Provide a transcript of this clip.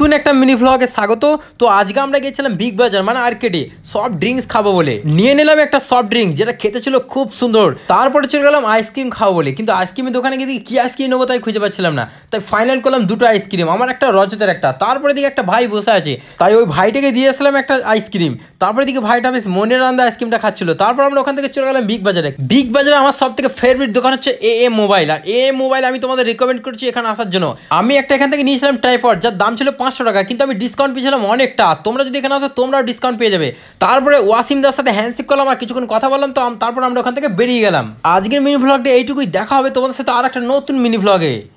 নতুন একটা মিনি ভ্লগে স্বাগত তো আজকে আমরা গেছিলাম বিগ বাজার মানে আর্কেডে সফট ড্রিঙ্কস খাবো বলে নিয়ে নিলাম একটা সফট ড্রিঙ্কস যেটা খেতে ছিল খুব সুন্দর তারপরে চলে গেলাম আইসক্রিম খাবো বলে কিন্তু আইসক্রিমের দোকানে গিয়ে কি আইসক্রিম নেবো তাই খুঁজে পাচ্ছিলাম না তাই ফাইনাল করলাম দুটো আইসক্রিম আমার একটা রজতের একটা তারপরে দিকে একটা ভাই বসে আছে তাই ওই ভাইটাকে দিয়ে আসলাম একটা আইসক্রিম তারপরে দিকে ভাইটা বেশ মনের আনন্দ আইসক্রিমটা খাচ্ছিল তারপর আমরা ওখান থেকে চলে গেলাম বিগ বাজারে বিগ বাজারে আমার সব থেকে ফেভারিট দোকান হচ্ছে এ এ মোবাইল আর এ মোবাইল আমি তোমাদের রেকমেন্ড করছি এখানে আসার জন্য আমি একটা এখান থেকে নিয়েছিলাম ট্রাইপড যার দাম ছিল পাঁচশো টাকা কিন্তু আমি ডিসকাউন্ট পেয়েছিলাম অনেকটা তোমরা যদি এখানে আসো তোমরাও ডিসকাউন্ট পেয়ে যাবে তারপরে ওয়াসিমদার সাথে হ্যান্ডশেক করলাম আর কিছুক্ষণ কথা বললাম তো তারপর আমরা ওখান থেকে বেরিয়ে গেলাম আজকের মিনি ভ্লগটা এইটুকুই দেখা হবে তোমাদের সাথে আর একটা নতুন মিনি ভ্লগে